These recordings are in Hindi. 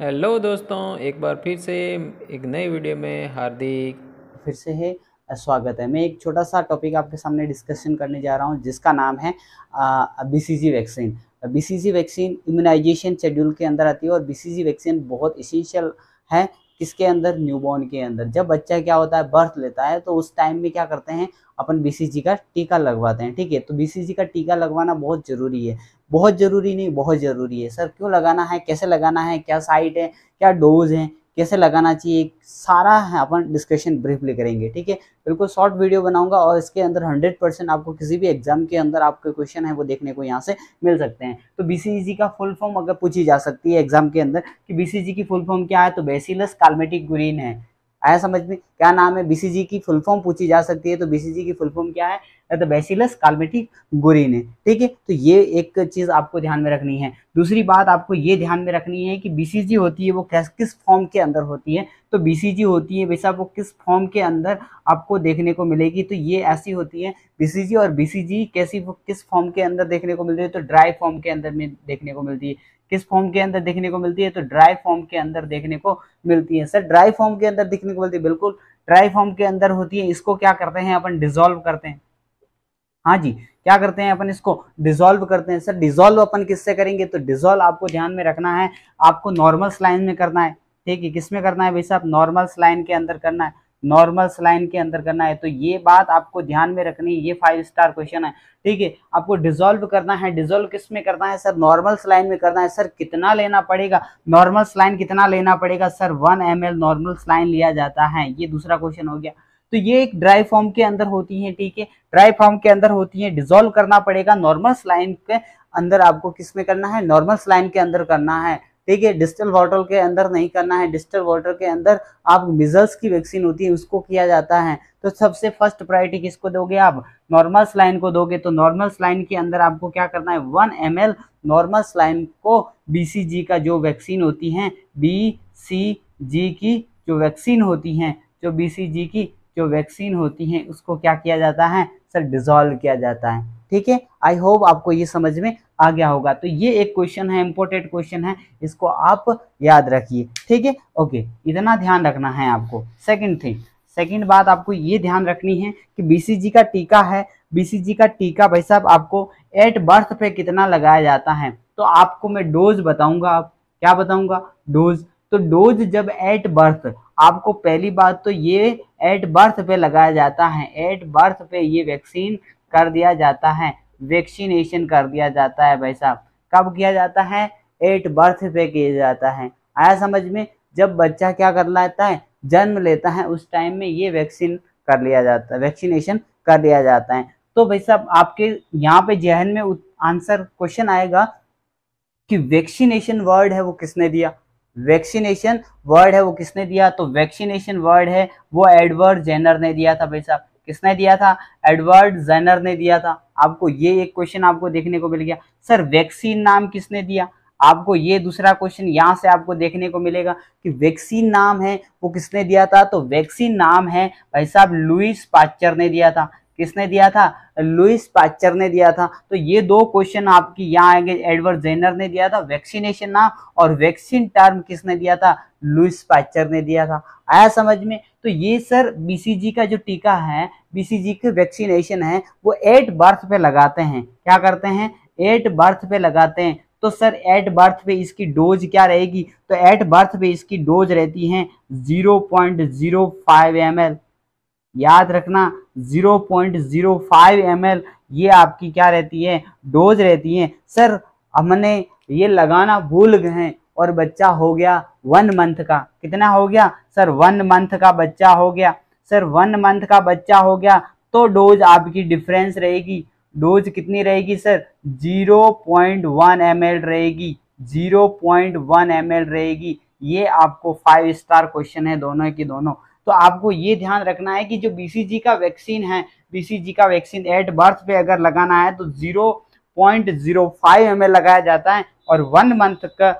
हेलो दोस्तों एक बार फिर से एक नई वीडियो में हार्दिक फिर से है स्वागत है मैं एक छोटा सा टॉपिक आपके सामने डिस्कशन करने जा रहा हूँ जिसका नाम है BCG vaccine BCG vaccine immunisation schedule के अंदर आती है और बीसीजी वैक्सीन बहुत इसेंशियल है किसके अंदर न्यूबॉर्न के अंदर जब बच्चा क्या होता है बर्थ लेता है तो उस टाइम में क्या करते हैं अपन बीसीजी का टीका लगवाते हैं ठीक है तो बीसीजी का टीका लगवाना बहुत ज़रूरी है बहुत ज़रूरी नहीं बहुत ज़रूरी है सर क्यों लगाना है कैसे लगाना है क्या साइट है क्या डोज है कैसे लगाना चाहिए सारा अपन डिस्कशन ब्रीफली करेंगे ठीक है बिल्कुल शॉर्ट वीडियो बनाऊंगा और इसके अंदर हंड्रेड परसेंट आपको किसी भी एग्जाम के अंदर आपके क्वेश्चन है वो देखने को यहाँ से मिल सकते हैं तो बी का फुल फॉर्म अगर पूछी जा सकती है एग्जाम के अंदर कि बी की फुल फॉर्म क्या है तो बेसिलस कार्मेटिक ग्रीन है आया समझ में क्या नाम है बीसीजी की फुल फॉर्म पूछी जा सकती है तो बीसीजी की फुल फॉर्म क्या है तो बेसिलस काल्मेटिक गुरीन ठीक है तो ये एक चीज़ आपको ध्यान में रखनी है दूसरी बात आपको ये ध्यान में रखनी है कि बीसीजी होती है वो कैस किस फॉर्म के अंदर होती है तो बीसीजी होती है वैसा वो किस फॉर्म के अंदर आपको देखने को मिलेगी तो ये ऐसी होती है बीसीजी और बीसीजी कैसी वो किस फॉर्म के अंदर देखने को मिलती है तो ड्राई फॉर्म के अंदर में देखने को मिलती है किस फॉर्म के अंदर देखने को मिलती है तो ड्राई फॉर्म के अंदर देखने को मिलती है सर ड्राई फॉर्म के अंदर देखने को मिलती है बिल्कुल ड्राई फॉर्म के अंदर होती है इसको क्या करते हैं अपन डिजोल्व करते हैं हाँ जी क्या करते हैं अपन इसको डिजोल्व करते हैं सर डिजोल्व अपन किससे करेंगे तो डिजोल्व आपको ध्यान में रखना है आपको नॉर्मल स्लाइन में करना है ठीक है किस में करना है भाई साहब नॉर्मल स्लाइन के अंदर करना है नॉर्मल स्लाइन के अंदर करना है तो ये बात आपको ध्यान में रखनी है ये फाइव स्टार क्वेश्चन है ठीक है आपको डिजोल्व करना है डिजोल्व किस में करना है सर नॉर्मल स्लाइन में करना है सर कितना लेना पड़ेगा नॉर्मल स्लाइन कितना लेना पड़ेगा sir one M normal saline लिया जाता है ये दूसरा क्वेश्चन हो गया तो ये एक ड्राई फॉर्म के अंदर होती है ठीक है ड्राई फॉर्म के अंदर होती है डिजोल्व करना पड़ेगा नॉर्मल स्लाइन के अंदर आपको किस में करना है नॉर्मल स्लाइन के अंदर करना है ठीक है डिस्टल वाटर के अंदर नहीं करना है डिस्टल वाटर के अंदर आप मिजल्स की वैक्सीन होती है उसको किया जाता है तो सबसे फर्स्ट प्रायोरिटी किसको दोगे आप नॉर्मल स्लाइन को दोगे तो नॉर्मल स्लाइन के अंदर आपको क्या करना है one M L normal saline को बीसीजी का जो वैक्सीन होती है बी सी जी की जो वैक्सीन होती है जो बी सी जी की जो वैक्सीन होती हैं उसको क्या किया जाता है सर डिज़ोल्व किया जाता है ठीक है आई होप आपको ये समझ में आ गया होगा तो ये एक क्वेश्चन है इम्पोर्टेंट क्वेश्चन है इसको आप याद रखिए ठीक है ओके इतना ध्यान रखना है आपको सेकेंड थिंग सेकेंड बात आपको ये ध्यान रखनी है कि बीसीजी का टीका है बीसीजी का टीका भाई साहब आपको एट बर्थ पे कितना लगाया जाता है तो आपको मैं डोज बताऊंगा आप क्या बताऊंगा डोज तो डोज जब एट बर्थ आपको पहली बात तो ये एट बर्थ पे लगाया जाता है एट बर्थ पे ये वैक्सीन कर दिया जाता है वैक्सीनेशन कर दिया जाता है भाई साहब कब किया जाता है एट बर्थ पे किया जाता है आया समझ में जब बच्चा क्या कर लेता है जन्म लेता है उस टाइम में ये वैक्सीन कर लिया जाता है वैक्सीनेशन कर लिया जाता है तो भाई साहब आपके यहाँ पे जहन में आंसर क्वेश्चन आएगा कि वैक्सीनेशन वर्ड है वो किसने दिया वैक्सीनेशन वर्ड है वो किसने दिया तो वैक्सीनेशन वर्ड है वो एडवर्ड जेनर ने दिया था भाई साहब किसने दिया था एडवर्ड जेनर ने दिया था आपको ये एक क्वेश्चन आपको देखने को मिल गया सर वैक्सीन नाम किसने दिया आपको ये दूसरा क्वेश्चन यहाँ से आपको देखने को मिलेगा कि वैक्सीन नाम है वो किसने दिया था तो वैक्सीन नाम है भाई साहब लुइस पाचर ने दिया था किसने दिया था लुइस पाचर ने दिया था तो ये दो क्वेश्चन आपकी यहाँ आएंगे एडवर्ड जेनर ने दिया था वैक्सीनेशन नाम और वैक्सीन टर्म किसने दिया था लुइस पाचर ने दिया था आया समझ में तो ये सर बीसीजी का जो टीका है बीसीजी के वैक्सीनेशन है वो एट बर्थ पे लगाते हैं क्या करते हैं एट बर्थ पे लगाते हैं तो सर एट बर्थ पे इसकी डोज क्या रहेगी तो एट बर्थ पे इसकी डोज रहती है zero point zero five M L याद रखना 0.05 पॉइंट ये आपकी क्या रहती है डोज रहती है सर हमने ये लगाना भूल गए हैं और बच्चा हो गया वन मंथ का कितना हो गया सर वन मंथ का बच्चा हो गया सर वन मंथ का बच्चा हो गया तो डोज आपकी डिफरेंस रहेगी डोज कितनी रहेगी सर 0.1 पॉइंट रहेगी 0.1 पॉइंट रहेगी ये आपको फाइव स्टार क्वेश्चन है दोनों की दोनों तो आपको ये ध्यान रखना है कि जो बीसीजी का वैक्सीन है बीसीजी का वैक्सीन एट बर्थ पे अगर लगाना है तो zero point zero five M लगाया जाता है और वन मंथ का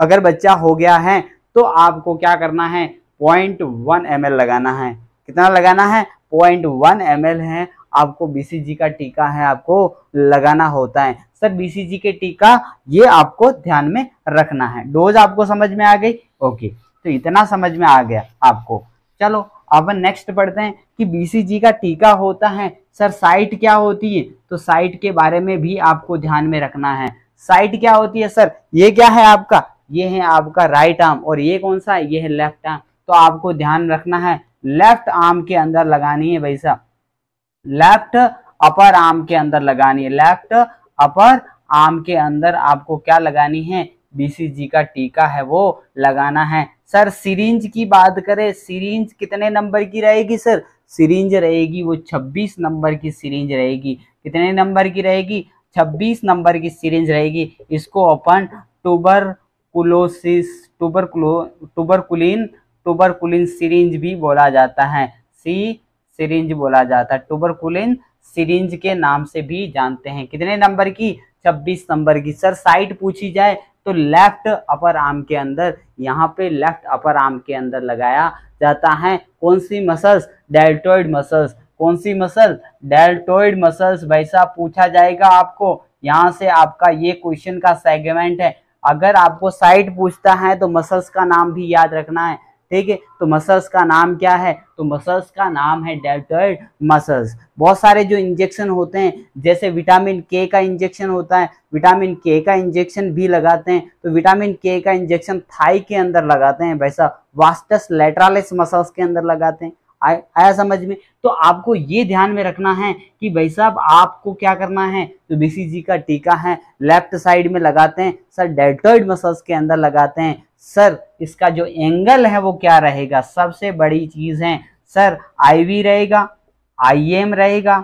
अगर बच्चा हो गया है तो आपको क्या करना है पॉइंट वन एम लगाना है कितना लगाना है पॉइंट वन एम है आपको बीसीजी का टीका है आपको लगाना होता है सर बीसीजी के टीका ये आपको ध्यान में रखना है डोज आपको समझ में आ गई ओके तो इतना समझ में आ गया आपको चलो अब नेक्स्ट पढ़ते हैं कि बीसीजी का टीका होता है सर साइट क्या होती है तो साइट के बारे में भी आपको ध्यान में रखना है साइट क्या होती है सर ये क्या है आपका ये है आपका राइट आर्म और ये कौन सा है ये है लेफ्ट आर्म तो आपको ध्यान रखना है लेफ्ट आर्म के अंदर लगानी है भाई साहब लेफ्ट अपर आर्म के अंदर लगानी है लेफ्ट अपर आर्म के अंदर आपको क्या लगानी है बीसीजी का टीका है वो लगाना है सर सीरीज की बात करें सीरीज कितने नंबर की रहेगी सर सीरीज रहेगी वो 26 नंबर की सीरीज रहेगी कितने नंबर की रहेगी 26 नंबर की सीरीज रहेगी इसको अपन टूबर कुलोसिस टूबर कुलो टूबरकुलिन टूबरकुलिन सीरीज भी बोला जाता है सी सीरीज बोला जाता है टूबरकुलिन सीरीज के नाम से भी जानते हैं कितने नंबर की 26 नंबर की सर साइट पूछी जाए तो लेफ्ट अपर आर्म के अंदर यहाँ पे लेफ्ट अपर आर्म के अंदर लगाया जाता है कौन सी मसल्स डेल्टोइड मसल्स कौन सी मसल डेल्टोइड मसल्स भाई साहब पूछा जाएगा आपको यहाँ से आपका ये क्वेश्चन का सेगमेंट है अगर आपको साइट पूछता है तो मसल्स का नाम भी याद रखना है ठीक है तो मसल्स का नाम क्या है तो मसल्स का नाम है डेल्टोइड मसल्स बहुत सारे जो इंजेक्शन होते हैं जैसे विटामिन के का इंजेक्शन होता है विटामिन के का इंजेक्शन भी लगाते हैं तो विटामिन के का इंजेक्शन थाई के अंदर लगाते हैं वैसा वास्टस लेटरालिस मसल्स के अंदर लगाते हैं आया समझ में तो आपको ये ध्यान में रखना है कि भाई साहब आपको क्या करना है तो बीसीजी का टीका है लेफ्ट साइड में लगाते हैं सर डेल्टोइड मसल्स के अंदर लगाते हैं सर इसका जो एंगल है वो क्या रहेगा सबसे बड़ी चीज है सर आई वी रहेगा आई एम रहेगा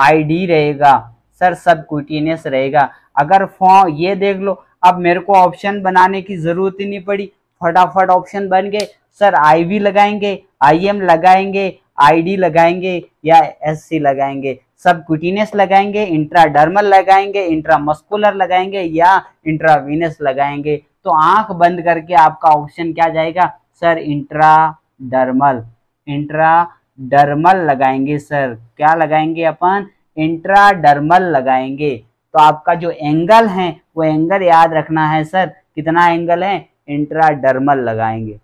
आई डी रहेगा सर सब क्विटीनियस रहेगा अगर फॉर्म ये देख लो अब मेरे को ऑप्शन बनाने की जरूरत ही नहीं पड़ी फटाफट ऑप्शन बन गए सर आई वी लगाएंगे आई एम लगाएंगे आई डी लगाएंगे या एस सी लगाएंगे सब क्विटीनियस लगाएंगे इंट्राडर्मल लगाएंगे इंट्रामस्कुलर लगाएंगे या इंट्रावीनस लगाएंगे तो आंख बंद करके आपका ऑप्शन क्या जाएगा sir intradermal intradermal लगाएंगे सर क्या लगाएंगे अपन इंट्रा डर्मल लगाएंगे तो आपका जो एंगल है वो एंगल याद रखना है सर कितना एंगल है इंट्रा डर्मल लगाएंगे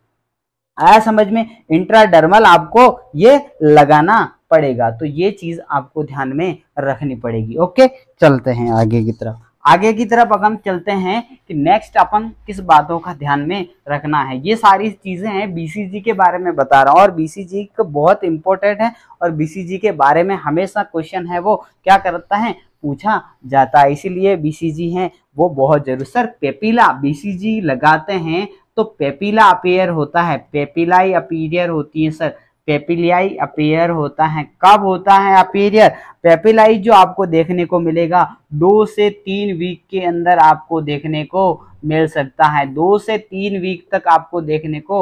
आया समझ में इंट्रा डर्मल आपको ये लगाना पड़ेगा तो ये चीज आपको ध्यान में रखनी पड़ेगी ओके चलते हैं आगे की तरफ आगे की तरफ अगर हम चलते हैं कि नेक्स्ट अपन किस बातों का ध्यान में रखना है ये सारी चीज़ें हैं बीसीजी के बारे में बता रहा हूँ और बीसीजी का बहुत इंपॉर्टेंट है और बीसीजी के बारे में हमेशा क्वेश्चन है वो क्या करता है पूछा जाता है इसीलिए बीसीजी है वो बहुत जरूरी सर पेपीला बी लगाते हैं तो पेपीला अपेयर होता है पेपीलाई अपीरियर होती है सर पेपिलियाई अपेयर होता है कब होता है अपेरियर पेपिलाई जो आपको देखने को मिलेगा दो से तीन वीक के अंदर आपको देखने को मिल सकता है दो से तीन वीक तक आपको देखने को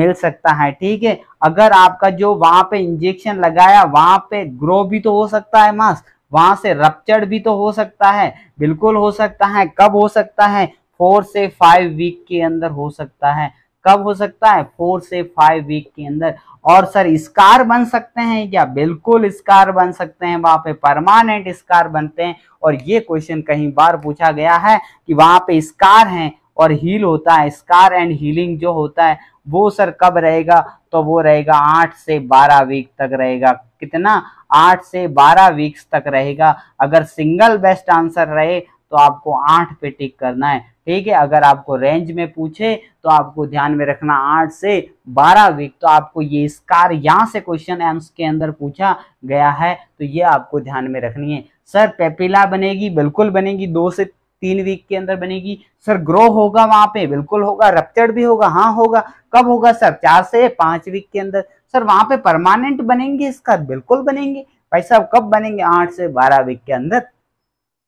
मिल सकता है ठीक है अगर आपका जो वहां पे इंजेक्शन लगाया वहां पे ग्रो भी तो हो सकता है मास्क वहां से रपचर भी तो हो सकता है बिल्कुल हो सकता है कब हो सकता है फोर से फाइव वीक के अंदर हो सकता है कब हो सकता है फोर से फाइव वीक के अंदर और सर स्कार बन सकते हैं क्या बिल्कुल स्कार बन सकते हैं वहां पे परमानेंट स्कार बनते हैं और ये क्वेश्चन कहीं बार पूछा गया है कि वहां पे स्कार है और हील होता है स्कार एंड हीलिंग जो होता है वो सर कब रहेगा तो वो रहेगा आठ से बारह वीक तक रहेगा कितना आठ से बारह वीक्स तक रहेगा अगर सिंगल बेस्ट आंसर रहे तो आपको आठ पे टिक करना है ठीक है अगर आपको रेंज में पूछे तो आपको ध्यान में रखना आठ से बारह वीक तो आपको ये स्कार यहाँ से क्वेश्चन एम्स के अंदर पूछा गया है तो ये आपको ध्यान में रखनी है सर पेपिला बनेगी बिल्कुल बनेगी दो से तीन वीक के अंदर बनेगी सर ग्रो होगा वहां पे बिल्कुल होगा रपचड़ भी होगा हाँ होगा कब होगा सर चार से पांच वीक के अंदर सर वहां पे परमानेंट बनेंगे इसका बिल्कुल बनेंगे भाई साहब कब बनेंगे आठ से बारह वीक के अंदर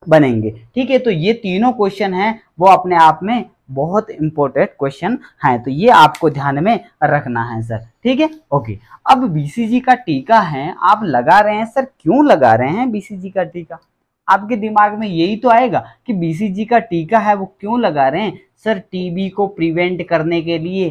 बनेंगे ठीक है तो ये तीनों क्वेश्चन हैं वो अपने आप में बहुत इंपॉर्टेंट क्वेश्चन हैं तो ये आपको ध्यान में रखना है सर ठीक है ओके अब बीसीजी का टीका है आप लगा रहे हैं सर क्यों लगा रहे हैं बीसीजी का टीका आपके दिमाग में यही तो आएगा कि बीसीजी का टीका है वो क्यों लगा रहे हैं सर टीबी को प्रिवेंट करने के लिए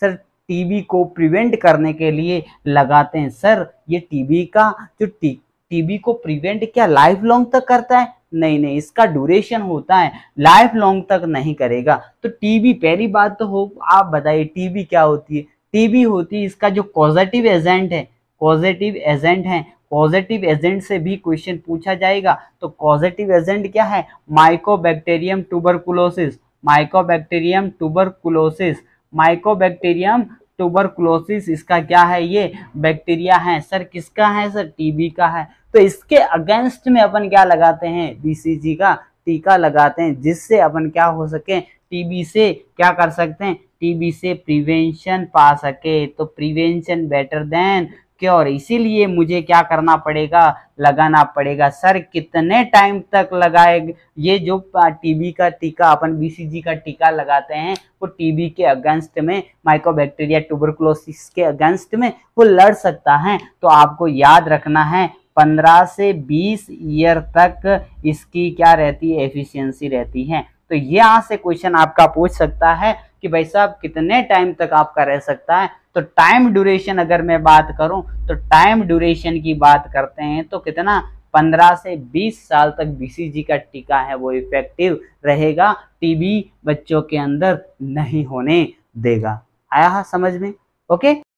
सर टीबी को प्रिवेंट करने के लिए लगाते हैं सर ये टीबी का जो टी टीबी को प्रिवेंट क्या लाइफ लॉन्ग तक करता है नहीं नहीं इसका ड्यूरेशन होता है लाइफ लॉन्ग तक नहीं करेगा तो टीबी पहली बात तो हो आप बताइए टीबी क्या होती है टीबी होती है इसका जो पॉजिटिव एजेंट है पॉजिटिव एजेंट है पॉजिटिव एजेंट से भी क्वेश्चन पूछा जाएगा तो पॉजिटिव एजेंट क्या है mycobacterium tuberculosis mycobacterium tuberculosis mycobacterium tuberculosis इसका क्या है ये बैक्टीरिया है सर किसका है सर टीबी का है तो इसके अगेंस्ट में अपन क्या लगाते हैं बीसीजी का टीका लगाते हैं जिससे अपन क्या हो सके टीबी से क्या कर सकते हैं टीबी से प्रिवेंशन पा सके तो प्रिवेंशन बेटर देन क्योर इसीलिए मुझे क्या करना पड़ेगा लगाना पड़ेगा सर कितने टाइम तक लगाए ये जो टीबी का टीका अपन बीसीजी का टीका लगाते हैं वो टीबी के अगेंस्ट में माइकोबैक्टीरिया ट्यूबरकुलोसिस के अगेंस्ट में वो लड़ सकता है तो आपको याद रखना है पंद्रह से बीस ईयर तक इसकी क्या रहती है एफिशिएंसी रहती है तो ये यहाँ से क्वेश्चन आपका पूछ सकता है कि भाई साहब कितने टाइम तक आपका रह सकता है तो टाइम ड्यूरेशन अगर मैं बात करूं तो टाइम ड्यूरेशन की बात करते हैं तो कितना 15 से 20 साल तक बीसीजी का टीका है वो इफेक्टिव रहेगा टीबी बच्चों के अंदर नहीं होने देगा आया समझ में ओके